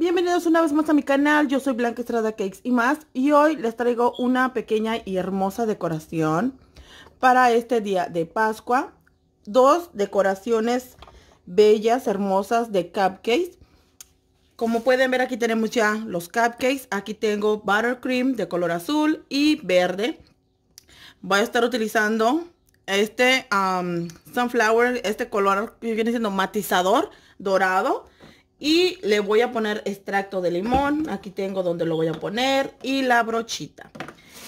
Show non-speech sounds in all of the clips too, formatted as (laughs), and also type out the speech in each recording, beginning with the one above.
Bienvenidos una vez más a mi canal, yo soy Blanca Estrada Cakes y más y hoy les traigo una pequeña y hermosa decoración para este día de Pascua. Dos decoraciones bellas, hermosas de cupcakes. Como pueden ver aquí tenemos ya los cupcakes, aquí tengo buttercream de color azul y verde. Voy a estar utilizando este um, sunflower, este color que viene siendo matizador dorado y le voy a poner extracto de limón. Aquí tengo donde lo voy a poner. Y la brochita.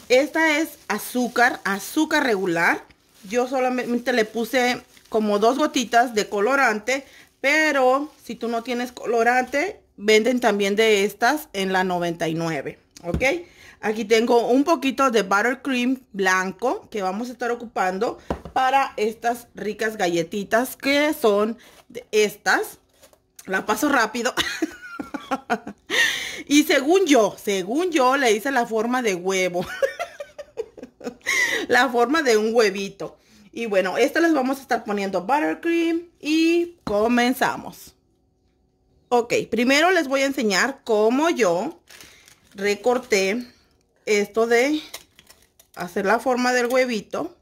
Esta es azúcar, azúcar regular. Yo solamente le puse como dos gotitas de colorante. Pero si tú no tienes colorante, venden también de estas en la 99. ¿Ok? Aquí tengo un poquito de buttercream blanco que vamos a estar ocupando para estas ricas galletitas que son estas. La paso rápido. (laughs) y según yo, según yo, le hice la forma de huevo. (laughs) la forma de un huevito. Y bueno, esto les vamos a estar poniendo buttercream y comenzamos. Ok, primero les voy a enseñar cómo yo recorté esto de hacer la forma del huevito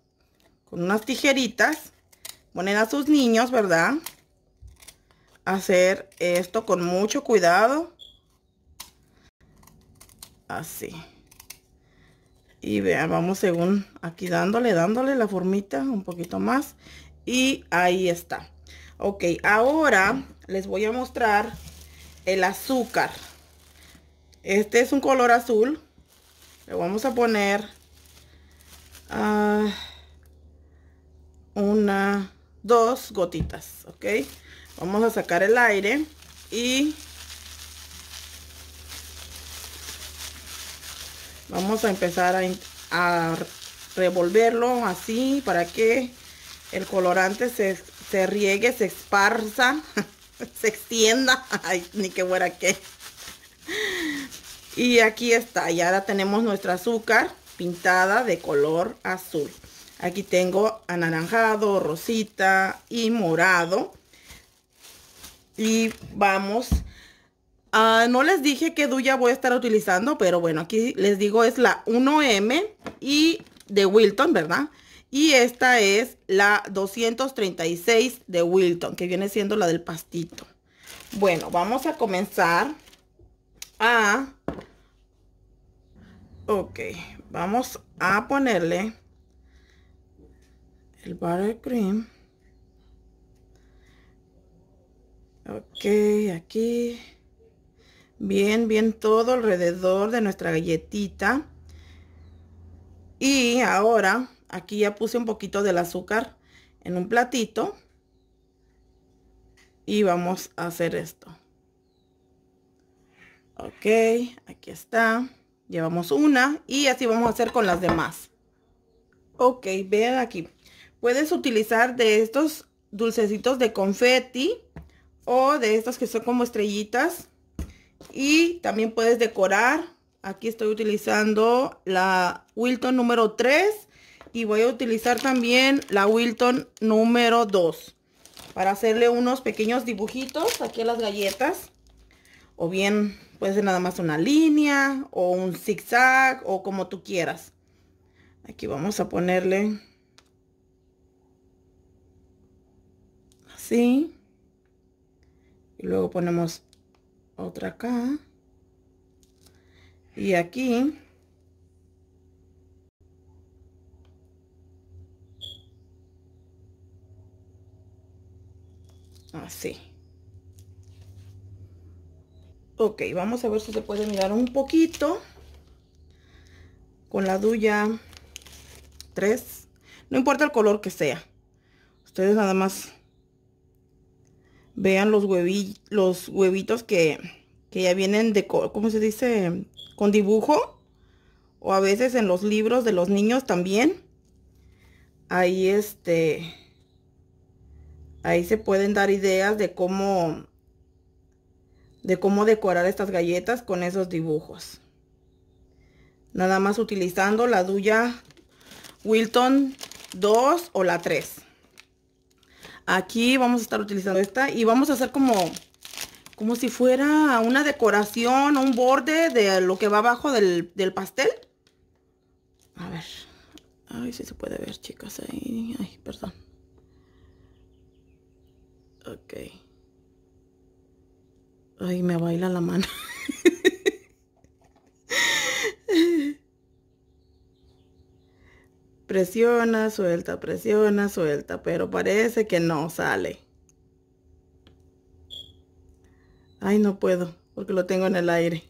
con unas tijeritas. Ponen a sus niños, ¿verdad? hacer esto con mucho cuidado. Así. Y vean, vamos según aquí dándole, dándole la formita un poquito más. Y ahí está. Ok, ahora les voy a mostrar el azúcar. Este es un color azul. Le vamos a poner ah, una, dos gotitas, ok. Vamos a sacar el aire y vamos a empezar a, revolverlo así para que el colorante se, se riegue, se esparza, (laughs) se extienda. (laughs) Ay, ni que fuera que. Y aquí está, y ahora tenemos nuestra azúcar pintada de color azul. Aquí tengo anaranjado, rosita y morado. Y vamos. Ah, no les dije que Duya voy a estar utilizando, pero bueno, aquí les digo es la 1M y de Wilton, ¿verdad? Y esta es la 236 de Wilton, que viene siendo la del pastito. Bueno, vamos a comenzar a... Ok, vamos a ponerle el buttercream. Ok, aquí. Bien, bien todo alrededor de nuestra galletita. Y ahora, aquí ya puse un poquito del azúcar en un platito. Y vamos a hacer esto. Ok, aquí está. Llevamos una y así vamos a hacer con las demás. Ok, vean aquí. Puedes utilizar de estos dulcecitos de confeti o de estas que son como estrellitas. Y también puedes decorar. Aquí estoy utilizando la Wilton número 3 y voy a utilizar también la Wilton número 2 para hacerle unos pequeños dibujitos aquí a las galletas. O bien puede ser nada más una línea o un zigzag o como tú quieras. Aquí vamos a ponerle así y luego ponemos otra acá y aquí así ok vamos a ver si se puede mirar un poquito con la duya 3 no importa el color que sea ustedes nada más vean los, huevitos que, ya vienen de, ¿cómo se dice? Con dibujo. O a veces en los libros de los niños también. Ahí este... Ahí se pueden dar ideas de cómo... De cómo decorar estas galletas con esos dibujos. Nada más utilizando la Duya Wilton 2 o la 3. Aquí vamos a estar utilizando esta y vamos a hacer como, como si fuera una decoración o un borde de lo que va abajo del, pastel. A ver. Ay, si se puede ver, chicas. Ay, perdón. Ok. Ay, me baila la mano. (laughs) presiona, suelta, presiona, suelta, pero parece que no sale. Ay, no puedo, porque lo tengo en el aire.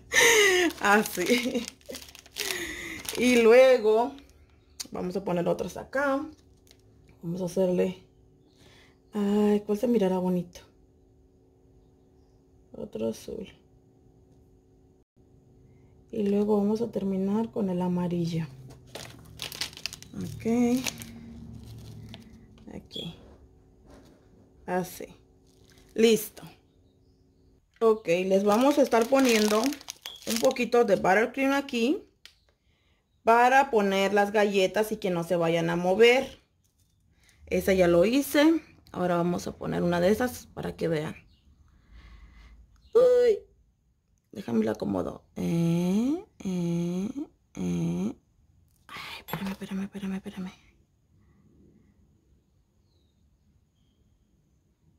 (laughs) Así. Y luego, vamos a poner otras acá. Vamos a hacerle... Ay, ¿cuál se mirará bonito? Otro azul. Y luego vamos a terminar con el amarillo ok aquí así listo ok les vamos a estar poniendo un poquito de buttercream aquí para poner las galletas y que no se vayan a mover esa ya lo hice ahora vamos a poner una de esas para que vean déjame la acomodo eh, eh, eh, Espérame, espérame, espérame, espérame.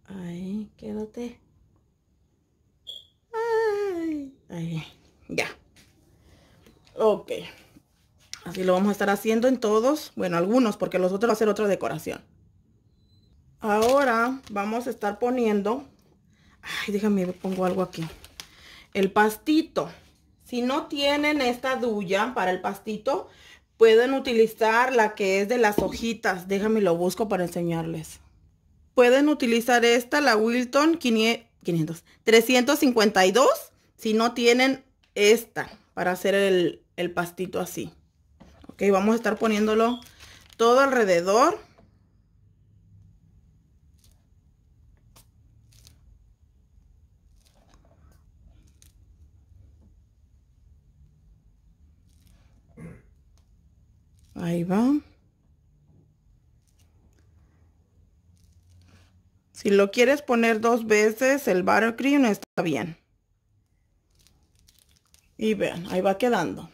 Ahí, quédate. Ay, ahí, ya. Ok. Así lo vamos a estar haciendo en todos. Bueno, algunos, porque los otros va a ser otra decoración. Ahora vamos a estar poniendo... Ay, déjame, pongo algo aquí. El pastito. Si no tienen esta duya para el pastito, Pueden utilizar la que es de las hojitas. Déjame lo busco para enseñarles. Pueden utilizar esta, la Wilton 500, 352, si no tienen esta para hacer el, el pastito así. Ok, vamos a estar poniéndolo todo alrededor. ahí va si lo quieres poner dos veces el buttercream está bien y vean ahí va quedando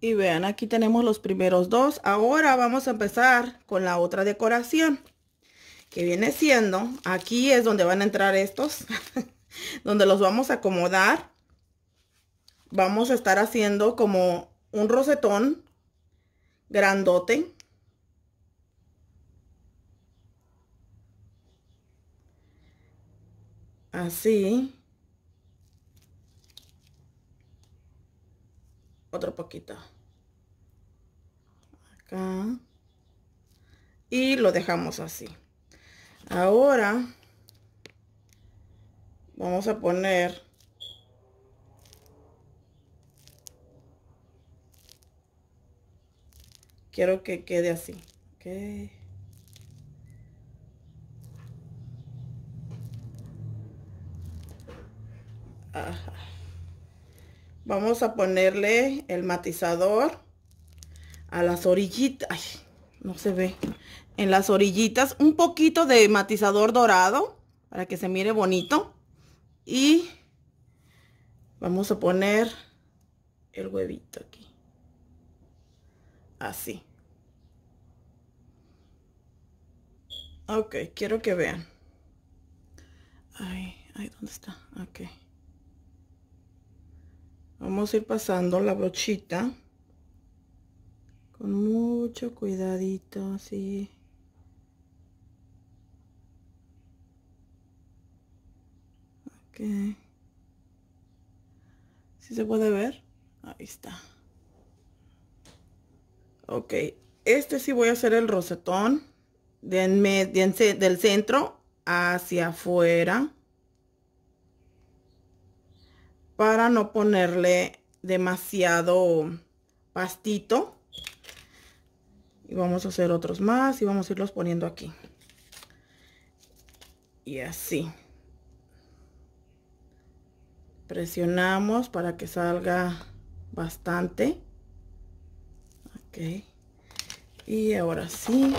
y vean aquí tenemos los primeros dos ahora vamos a empezar con la otra decoración que viene siendo aquí es donde van a entrar estos (laughs) donde los vamos a acomodar vamos a estar haciendo como un rosetón grandote. Así. Otro poquito. Acá. Y lo dejamos así. Ahora vamos a poner Quiero que quede así. Vamos a ponerle el matizador a las orillitas. Ay, no se ve. En las orillitas un poquito de matizador dorado para que se mire bonito. Y vamos a poner el huevito aquí así. Ok, quiero que vean. Ahí, ahí ¿dónde está? Ok. Vamos a ir pasando la brochita. Con mucho cuidadito, así. Ok. Si se puede ver? Ahí está. Ok, este sí voy a hacer el rosetón del, centro hacia afuera para no ponerle demasiado pastito y vamos a hacer otros más y vamos a irlos poniendo aquí y así presionamos para que salga bastante y ahora sí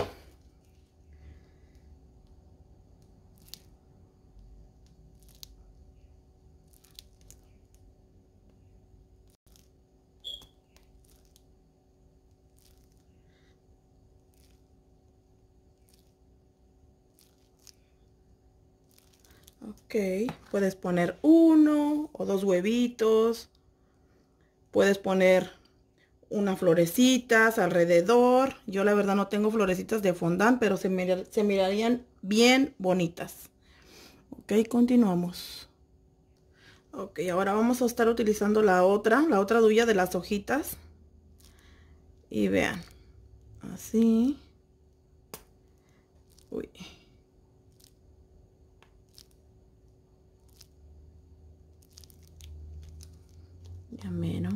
Okay. puedes poner uno o dos huevitos. Puedes poner unas florecitas alrededor. Yo la verdad no tengo florecitas de fondant, pero se, mirarían bien bonitas. Ok, continuamos. Ok, ahora vamos a estar utilizando la otra, la otra duya de las hojitas. Y vean, así. Uy. Ya menos.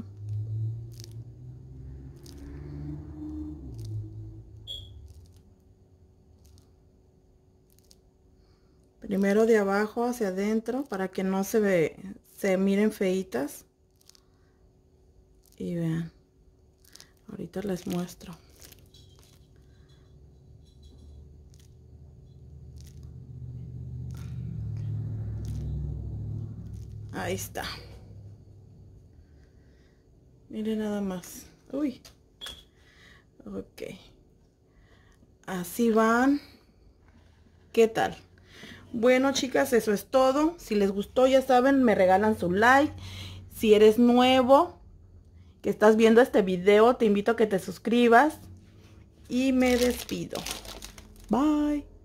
primero de abajo hacia adentro para que no se ve, se miren feitas y vean ahorita les muestro ahí está miren nada más uy ok así van qué tal bueno, chicas, eso es todo. Si les gustó, ya saben, me regalan su like. Si eres nuevo, que estás viendo este video, te invito a que te suscribas. Y me despido. Bye.